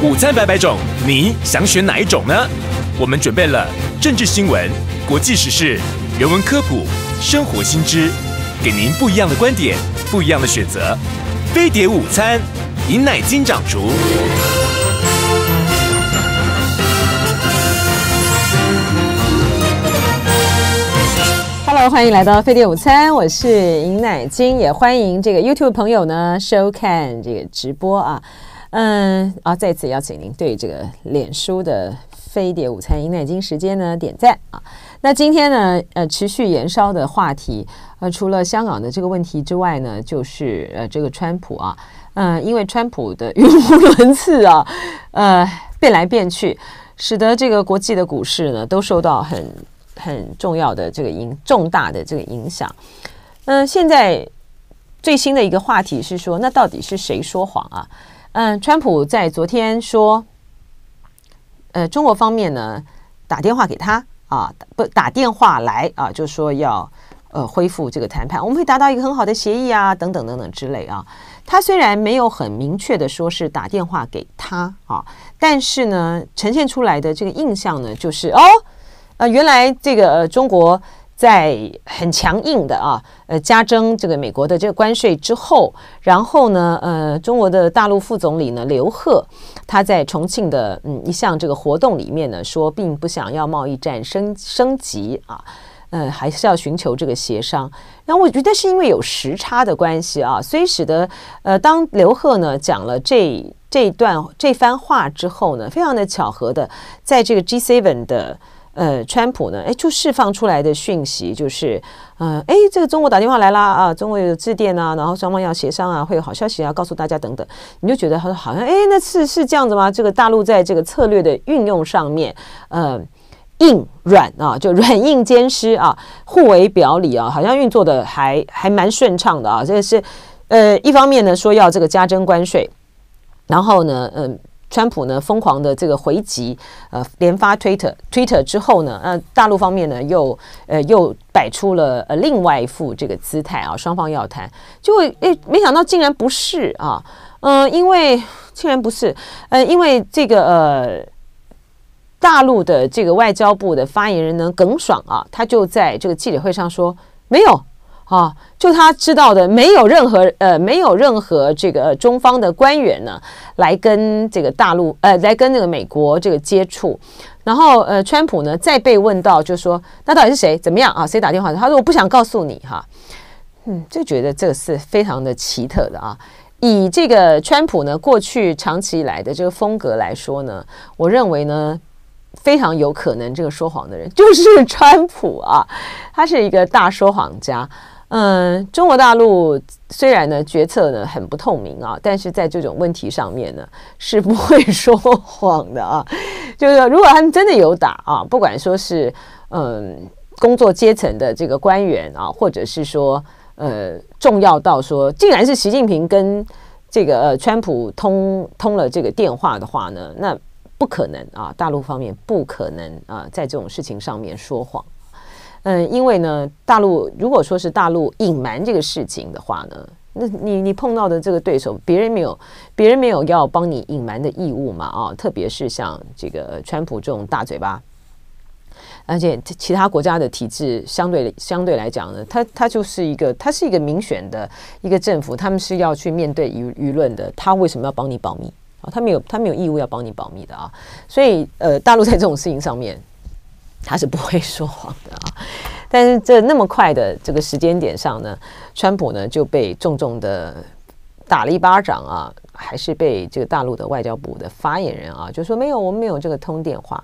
午餐百百种，你想选哪一种呢？我们准备了政治新闻、国际时事、人文科普、生活新知，给您不一样的观点，不一样的选择。飞碟午餐，饮奶金掌厨。Hello，欢迎来到飞碟午餐，我是尹乃金，也欢迎这个 YouTube 朋友呢，收看这个直播啊。嗯啊，再次邀请您对这个脸书的飞碟午餐迎来金时间呢点赞啊。那今天呢，呃，持续燃烧的话题，呃，除了香港的这个问题之外呢，就是呃，这个川普啊，嗯，因为川普的语无伦次啊，呃，变来变去，使得这个国际的股市呢都受到很很重要的这个影重大的这个影响。嗯，现在最新的一个话题是说，那到底是谁说谎啊？嗯，川普在昨天说，呃，中国方面呢打电话给他啊，不打电话来啊，就说要呃恢复这个谈判，我们会达到一个很好的协议啊，等等等等之类啊。他虽然没有很明确的说是打电话给他啊，但是呢，呈现出来的这个印象呢，就是哦，呃，原来这个中国。在很强硬的啊，呃，加征这个美国的这个关税之后，然后呢，呃，中国的大陆副总理呢刘鹤，他在重庆的嗯一项这个活动里面呢说，并不想要贸易战升升级啊，呃，还是要寻求这个协商。那我觉得是因为有时差的关系啊，所以使得呃，当刘鹤呢讲了这这段这番话之后呢，非常的巧合的，在这个 G7 的。呃，川普呢？哎，就释放出来的讯息就是，嗯，哎，这个中国打电话来啦，啊，中国有致电啊，然后双方要协商啊，会有好消息啊，告诉大家等等。你就觉得他说好像，哎，那是是这样子吗？这个大陆在这个策略的运用上面，嗯，硬软啊，就软硬兼施啊，互为表里啊，好像运作的还还蛮顺畅的啊。这是，呃，一方面呢说要这个加征关税，然后呢，嗯。川普呢疯狂的这个回击，呃，连发推特，推特之后呢，呃，大陆方面呢又呃又摆出了呃另外一副这个姿态啊，双方要谈，就果诶没想到竟然不是啊，嗯，因为竟然不是，呃，因为这个呃大陆的这个外交部的发言人呢耿爽啊，他就在这个记者会上说没有。啊，就他知道的，没有任何呃，没有任何这个中方的官员呢来跟这个大陆呃来跟那个美国这个接触。然后呃，川普呢再被问到，就说那到底是谁怎么样啊？谁打电话他说我不想告诉你哈。嗯，就觉得这个是非常的奇特的啊。以这个川普呢过去长期以来的这个风格来说呢，我认为呢非常有可能这个说谎的人就是川普啊，他是一个大说谎家。嗯，中国大陆虽然呢决策呢很不透明啊，但是在这种问题上面呢是不会说谎的啊。就是说，如果他们真的有打啊，不管说是嗯工作阶层的这个官员啊，或者是说呃重要到说，既然是习近平跟这个呃川普通通了这个电话的话呢，那不可能啊，大陆方面不可能啊在这种事情上面说谎。嗯，因为呢，大陆如果说是大陆隐瞒这个事情的话呢，那你你碰到的这个对手，别人没有，别人没有要帮你隐瞒的义务嘛？啊，特别是像这个川普这种大嘴巴，而且其他国家的体制相对相对来讲呢，他他就是一个他是一个民选的一个政府，他们是要去面对舆舆论的，他为什么要帮你保密？啊，他没有他没有义务要帮你保密的啊，所以呃，大陆在这种事情上面。他是不会说谎的啊，但是这那么快的这个时间点上呢，川普呢就被重重的打了一巴掌啊，还是被这个大陆的外交部的发言人啊就说没有，我们没有这个通电话。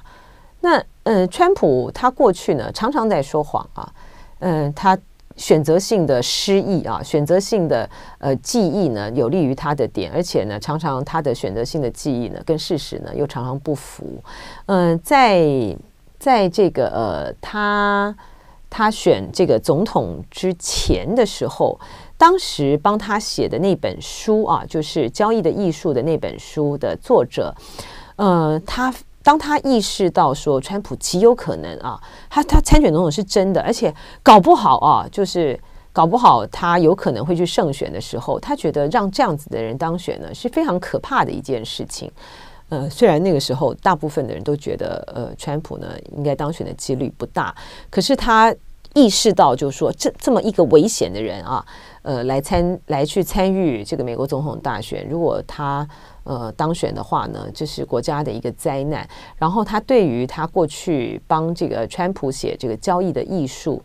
那嗯，川普他过去呢常常在说谎啊，嗯，他选择性的失忆啊，选择性的呃记忆呢有利于他的点，而且呢常常他的选择性的记忆呢跟事实呢又常常不符。嗯，在在这个呃，他他选这个总统之前的时候，当时帮他写的那本书啊，就是《交易的艺术》的那本书的作者，嗯，他当他意识到说川普极有可能啊，他他参选总统是真的，而且搞不好啊，就是搞不好他有可能会去胜选的时候，他觉得让这样子的人当选呢是非常可怕的一件事情。呃，虽然那个时候大部分的人都觉得，呃，川普呢应该当选的几率不大，可是他意识到，就是说，这这么一个危险的人啊，呃，来参来去参与这个美国总统大选，如果他呃当选的话呢，这是国家的一个灾难。然后他对于他过去帮这个川普写这个交易的艺术，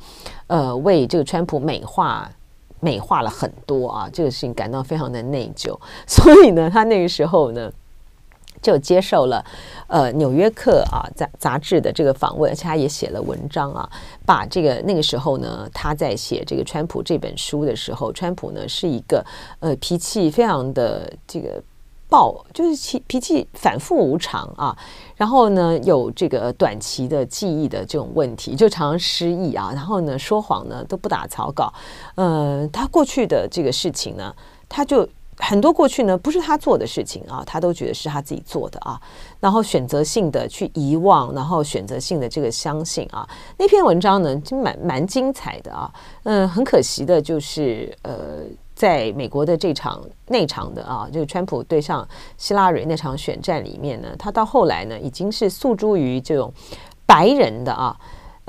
呃，为这个川普美化美化了很多啊，这个事情感到非常的内疚。所以呢，他那个时候呢。就接受了，呃，《纽约客》啊杂杂志的这个访问，而且他也写了文章啊，把这个那个时候呢，他在写这个川普这本书的时候，川普呢是一个呃脾气非常的这个暴，就是气脾气反复无常啊，然后呢有这个短期的记忆的这种问题，就常常失忆啊，然后呢说谎呢都不打草稿，呃，他过去的这个事情呢，他就。很多过去呢不是他做的事情啊，他都觉得是他自己做的啊，然后选择性的去遗忘，然后选择性的这个相信啊，那篇文章呢就蛮蛮精彩的啊，嗯，很可惜的就是呃，在美国的这场内场的啊，这个普对上希拉蕊那场选战里面呢，他到后来呢已经是诉诸于这种白人的啊。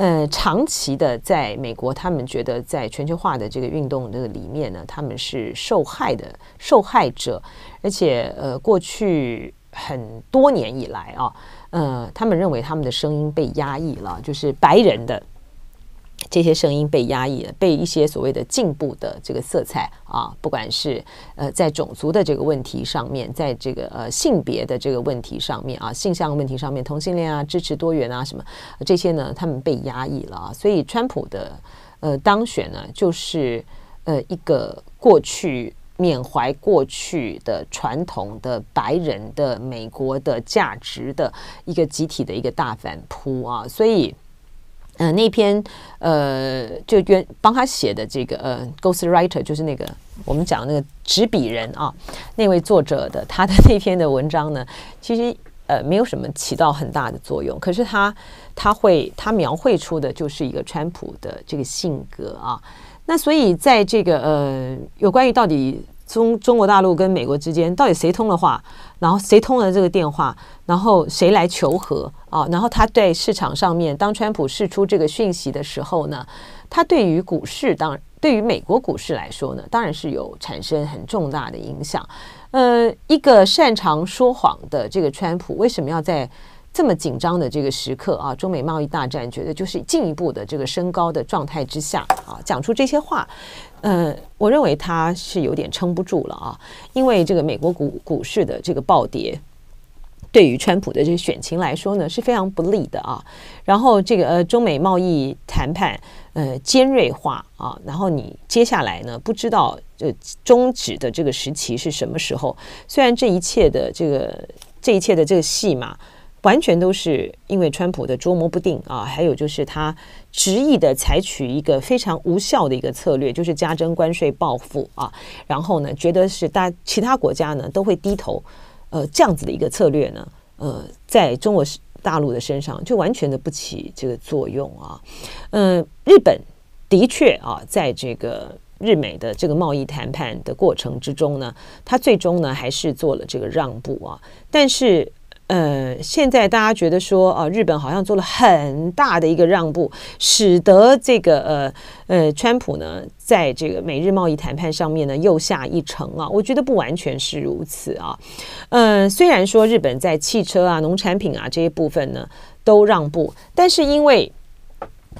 呃，长期的在美国，他们觉得在全球化的这个运动这个里面呢，他们是受害的受害者，而且呃，过去很多年以来啊，呃，他们认为他们的声音被压抑了，就是白人的。这些声音被压抑了，被一些所谓的进步的这个色彩啊，不管是呃在种族的这个问题上面，在这个呃性别的这个问题上面啊，性向问题上面，同性恋啊，支持多元啊什么这些呢，他们被压抑了啊。所以川普的呃当选呢，就是呃一个过去缅怀过去的传统的白人的美国的价值的一个集体的一个大反扑啊，所以。嗯，那篇，呃，就原帮他写的这个，呃，ghost writer，就是那个我们讲那个执笔人啊，那位作者的，他的那篇的文章呢，其实呃没有什么起到很大的作用，可是他他会他描绘出的就是一个川普的这个性格啊，那所以在这个呃，有关于到底。中中国大陆跟美国之间到底谁通了话，然后谁通了这个电话，然后谁来求和啊？然后他在市场上面，当川普释出这个讯息的时候呢，他对于股市当对于美国股市来说呢，当然是有产生很重大的影响。呃，一个擅长说谎的这个川普，为什么要在这么紧张的这个时刻啊？中美贸易大战，觉得就是进一步的这个升高的状态之下啊，讲出这些话。呃，我认为他是有点撑不住了啊，因为这个美国股股市的这个暴跌，对于川普的这个选情来说呢是非常不利的啊。然后这个呃中美贸易谈判呃尖锐化啊，然后你接下来呢不知道就终止的这个时期是什么时候？虽然这一切的这个这一切的这个戏码。完全都是因为川普的捉摸不定啊，还有就是他执意的采取一个非常无效的一个策略，就是加征关税报复啊。然后呢，觉得是大其他国家呢都会低头，呃，这样子的一个策略呢，呃，在中国大陆的身上就完全的不起这个作用啊。嗯，日本的确啊，在这个日美的这个贸易谈判的过程之中呢，他最终呢还是做了这个让步啊，但是。呃，现在大家觉得说啊，日本好像做了很大的一个让步，使得这个呃呃，川普呢，在这个美日贸易谈判上面呢又下一城啊。我觉得不完全是如此啊。嗯，虽然说日本在汽车啊、农产品啊这些部分呢都让步，但是因为。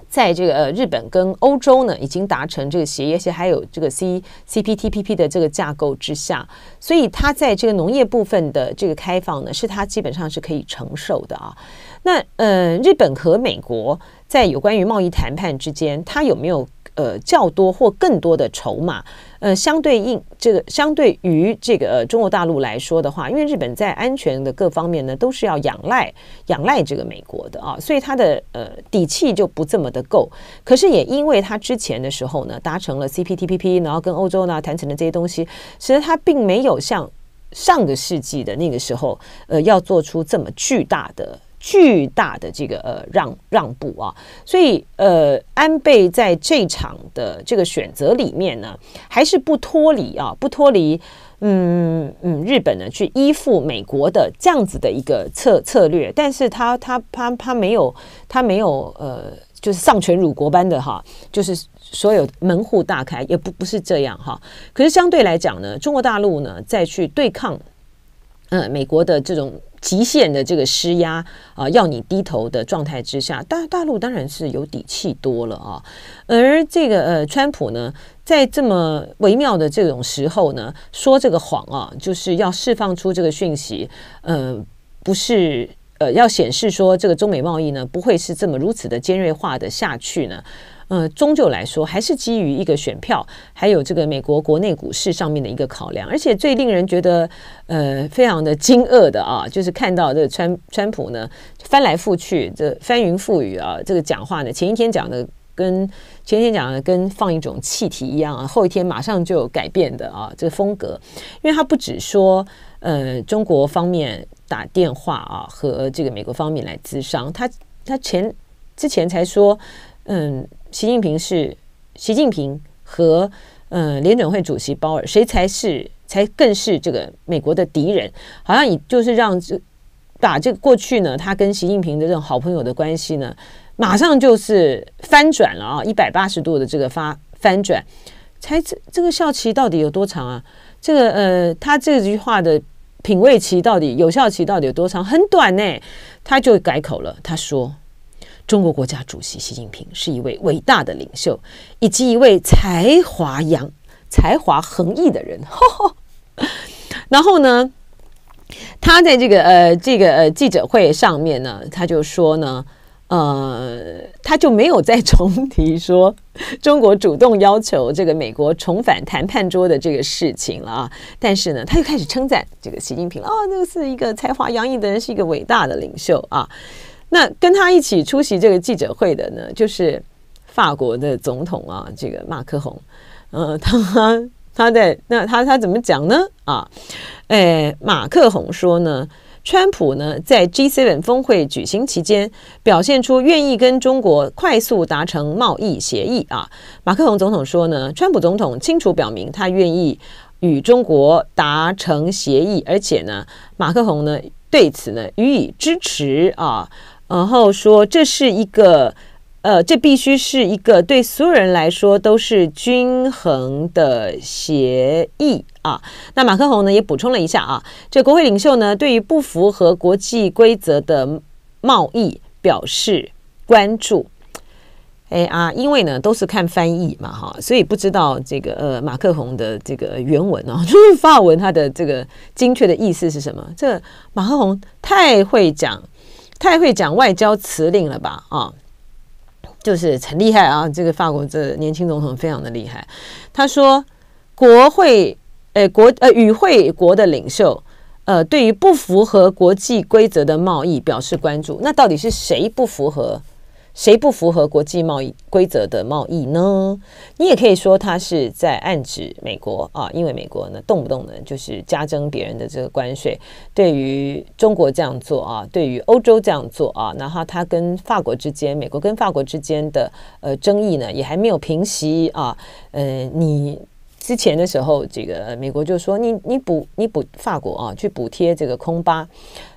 在这个日本跟欧洲呢，已经达成这个协议，而且还有这个 C CPTPP 的这个架构之下，所以它在这个农业部分的这个开放呢，是它基本上是可以承受的啊。那呃，日本和美国在有关于贸易谈判之间，它有没有呃较多或更多的筹码？呃，相对应这个，相对于这个中国大陆来说的话，因为日本在安全的各方面呢，都是要仰赖仰赖这个美国的啊，所以它的呃底气就不这么的够。可是也因为它之前的时候呢，达成了 CPTPP，然后跟欧洲呢谈成的这些东西，其实它并没有像上个世纪的那个时候，呃，要做出这么巨大的。巨大的这个呃让让步啊，所以呃安倍在这场的这个选择里面呢，还是不脱离啊不脱离嗯嗯日本呢去依附美国的这样子的一个策策略，但是他他他他没有他没有呃就是丧权辱国般的哈，就是所有门户大开也不不是这样哈，可是相对来讲呢，中国大陆呢再去对抗呃美国的这种。极限的这个施压啊，要你低头的状态之下，大大陆当然是有底气多了啊。而这个呃，川普呢，在这么微妙的这种时候呢，说这个谎啊，就是要释放出这个讯息，呃，不是。呃，要显示说这个中美贸易呢不会是这么如此的尖锐化的下去呢，呃，终究来说还是基于一个选票，还有这个美国国内股市上面的一个考量。而且最令人觉得呃非常的惊愕的啊，就是看到这川川普呢翻来覆去这翻云覆雨啊，这个讲话呢，前一天讲的跟前一天讲的跟放一种气体一样啊，后一天马上就有改变的啊这个风格，因为他不只说呃中国方面。打电话啊，和这个美国方面来咨商。他他前之前才说，嗯，习近平是习近平和嗯联准会主席鲍尔谁才是才更是这个美国的敌人。好像也就是让这把这个过去呢，他跟习近平的这种好朋友的关系呢，马上就是翻转了啊，一百八十度的这个发翻转。才这这个效期到底有多长啊？这个呃，他这句话的。品味期到底有效期到底有多长？很短呢，他就改口了。他说：“中国国家主席习近平是一位伟大的领袖，以及一位才华扬、才华横溢的人。”然后呢，他在这个呃这个呃记者会上面呢，他就说呢。呃，他就没有再重提说中国主动要求这个美国重返谈判桌的这个事情了啊。但是呢，他又开始称赞这个习近平哦，这个是一个才华洋溢的人，是一个伟大的领袖啊。那跟他一起出席这个记者会的呢，就是法国的总统啊，这个马克宏。呃，他他在那他他怎么讲呢？啊，哎，马克宏说呢。川普呢，在 G7 峰会举行期间，表现出愿意跟中国快速达成贸易协议啊。马克龙总统说呢，川普总统清楚表明他愿意与中国达成协议，而且呢，马克龙呢对此呢予以支持啊，然后说这是一个。呃，这必须是一个对所有人来说都是均衡的协议啊。那马克宏呢也补充了一下啊，这国会领袖呢对于不符合国际规则的贸易表示关注。哎啊，因为呢都是看翻译嘛哈，所以不知道这个呃马克宏的这个原文哦 法文它的这个精确的意思是什么。这个马克宏太会讲太会讲外交辞令了吧啊。就是很厉害啊！这个法国这年轻总统非常的厉害。他说，国会，呃，国呃与会国的领袖，呃，对于不符合国际规则的贸易表示关注。那到底是谁不符合？谁不符合国际贸易规则的贸易呢？你也可以说，他是在暗指美国啊，因为美国呢，动不动呢就是加征别人的这个关税，对于中国这样做啊，对于欧洲这样做啊，然后他跟法国之间，美国跟法国之间的呃争议呢，也还没有平息啊。呃，你之前的时候，这个美国就说，你你补你补法国啊，去补贴这个空巴。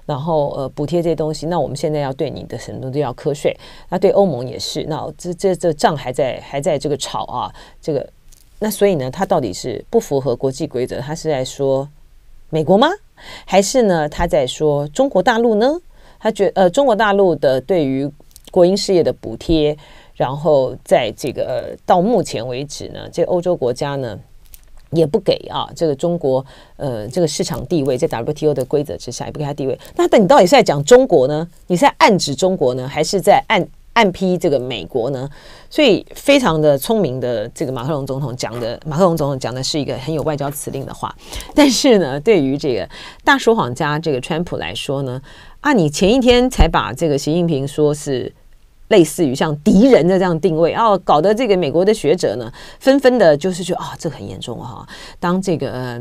然后呃，补贴这些东西，那我们现在要对你的很多都要课税，那对欧盟也是，那这这这账还在还在这个吵啊，这个那所以呢，他到底是不符合国际规则，他是在说美国吗？还是呢，他在说中国大陆呢？他觉呃，中国大陆的对于国营事业的补贴，然后在这个到目前为止呢，这欧洲国家呢？也不给啊，这个中国，呃，这个市场地位在 WTO 的规则之下也不给他地位。那等你到底是在讲中国呢？你是在暗指中国呢，还是在暗暗批这个美国呢？所以，非常的聪明的这个马克龙总统讲的，马克龙总统讲的是一个很有外交辞令的话。但是呢，对于这个大说谎家这个川普来说呢，啊，你前一天才把这个习近平说是。类似于像敌人的这样定位哦，搞得这个美国的学者呢，纷纷的就是说啊，这很严重哈。当这个，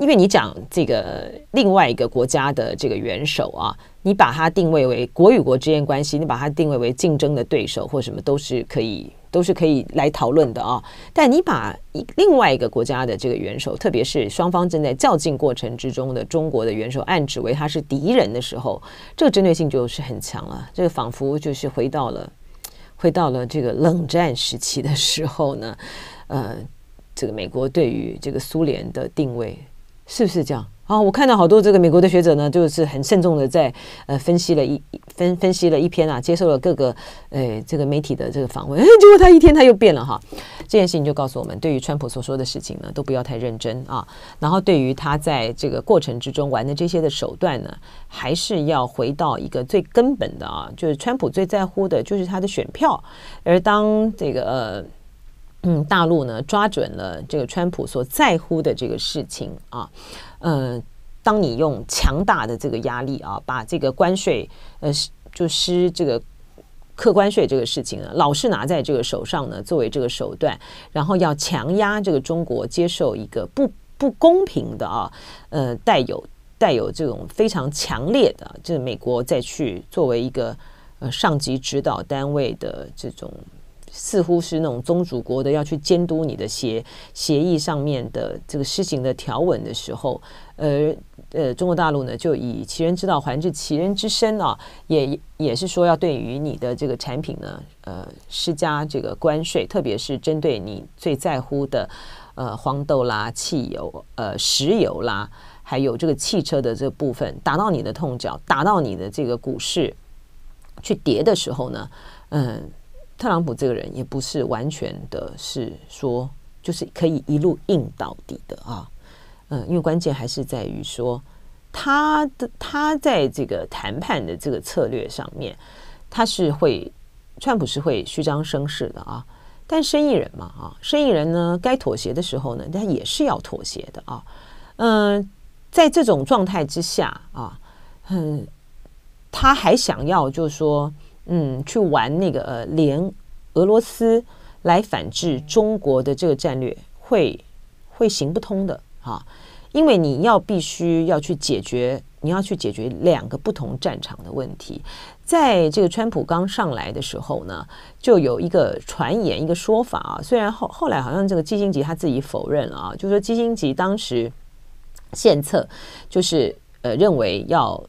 因为你讲这个另外一个国家的这个元首啊，你把他定位为国与国之间关系，你把他定位为竞争的对手或什么，都是可以。都是可以来讨论的啊，但你把另外一个国家的这个元首，特别是双方正在较劲过程之中的中国的元首，按指为他是敌人的时候，这个针对性就是很强了。这个仿佛就是回到了回到了这个冷战时期的时候呢，呃，这个美国对于这个苏联的定位是不是这样？啊，我看到好多这个美国的学者呢，就是很慎重的在呃分析了一分分析了一篇啊，接受了各个呃这个媒体的这个访问，结果他一天他又变了哈。这件事情就告诉我们，对于川普所说的事情呢，都不要太认真啊。然后对于他在这个过程之中玩的这些的手段呢，还是要回到一个最根本的啊，就是川普最在乎的就是他的选票，而当这个呃。嗯，大陆呢抓准了这个川普所在乎的这个事情啊，嗯，当你用强大的这个压力啊，把这个关税，呃，就施这个客关税这个事情呢，老是拿在这个手上呢，作为这个手段，然后要强压这个中国接受一个不不公平的啊，呃，带有带有这种非常强烈的，就是美国再去作为一个呃上级指导单位的这种。似乎是那种宗主国的要去监督你的协协议上面的这个施行的条文的时候，呃呃，中国大陆呢就以其人之道还治其人之身啊，也也是说要对于你的这个产品呢，呃，施加这个关税，特别是针对你最在乎的呃黄豆啦、汽油、呃石油啦，还有这个汽车的这部分，打到你的痛脚，打到你的这个股市去跌的时候呢，嗯。特朗普这个人也不是完全的是说，就是可以一路硬到底的啊，嗯，因为关键还是在于说，他的他在这个谈判的这个策略上面，他是会，川普是会虚张声势的啊，但生意人嘛啊，生意人呢，该妥协的时候呢，他也是要妥协的啊，嗯，在这种状态之下啊，嗯，他还想要就是说，嗯，去玩那个呃连。俄罗斯来反制中国的这个战略会会行不通的啊，因为你要必须要去解决，你要去解决两个不同战场的问题。在这个川普刚上来的时候呢，就有一个传言、一个说法啊，虽然后后来好像这个基辛格他自己否认啊，就说基辛格当时献策就是呃认为要。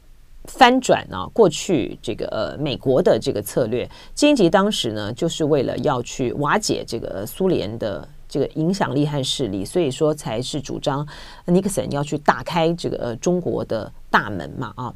翻转啊！过去这个呃，美国的这个策略，金吉当时呢，就是为了要去瓦解这个苏联的这个影响力和势力，所以说才是主张尼克森要去打开这个中国的大门嘛啊。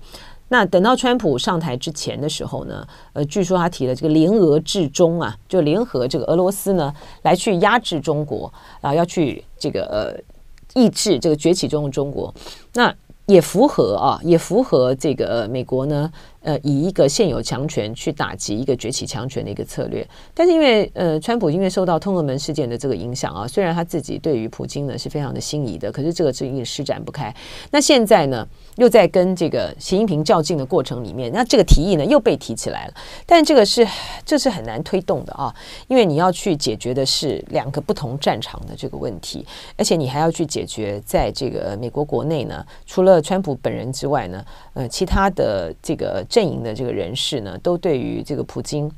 那等到川普上台之前的时候呢，呃，据说他提了这个联俄制中啊，就联合这个俄罗斯呢来去压制中国啊，要去这个呃抑制这个崛起中的中国那。也符合啊，也符合这个美国呢。呃，以一个现有强权去打击一个崛起强权的一个策略，但是因为呃，川普因为受到通俄门事件的这个影响啊，虽然他自己对于普京呢是非常的心仪的，可是这个主意施展不开。那现在呢，又在跟这个习近平较劲的过程里面，那这个提议呢又被提起来了，但这个是这是很难推动的啊，因为你要去解决的是两个不同战场的这个问题，而且你还要去解决在这个美国国内呢，除了川普本人之外呢，呃，其他的这个。阵营的这个人士呢，都对于这个普京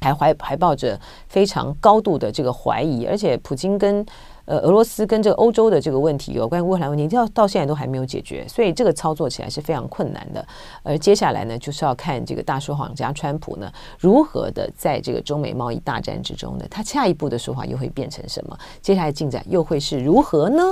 还怀还抱着非常高度的这个怀疑，而且普京跟呃俄罗斯跟这个欧洲的这个问题有关乌克兰问题，到到现在都还没有解决，所以这个操作起来是非常困难的。而接下来呢，就是要看这个大说谎家川普呢，如何的在这个中美贸易大战之中呢，他下一步的说法又会变成什么？接下来进展又会是如何呢？